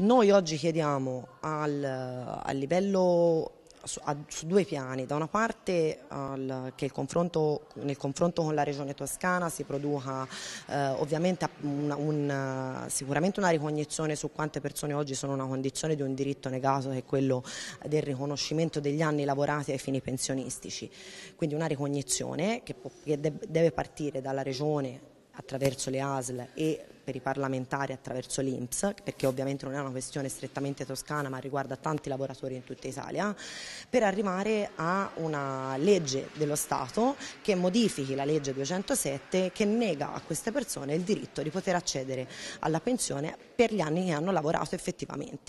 Noi oggi chiediamo al, a livello su, a, su, due piani, da una parte al, che confronto, nel confronto con la regione toscana si produca eh, ovviamente una, una, sicuramente una ricognizione su quante persone oggi sono in una condizione di un diritto negato che è quello del riconoscimento degli anni lavorati ai fini pensionistici, quindi una ricognizione che, può, che deve partire dalla regione attraverso le ASL e per i parlamentari attraverso l'INPS, perché ovviamente non è una questione strettamente toscana ma riguarda tanti lavoratori in tutta Italia, per arrivare a una legge dello Stato che modifichi la legge 207 che nega a queste persone il diritto di poter accedere alla pensione per gli anni che hanno lavorato effettivamente.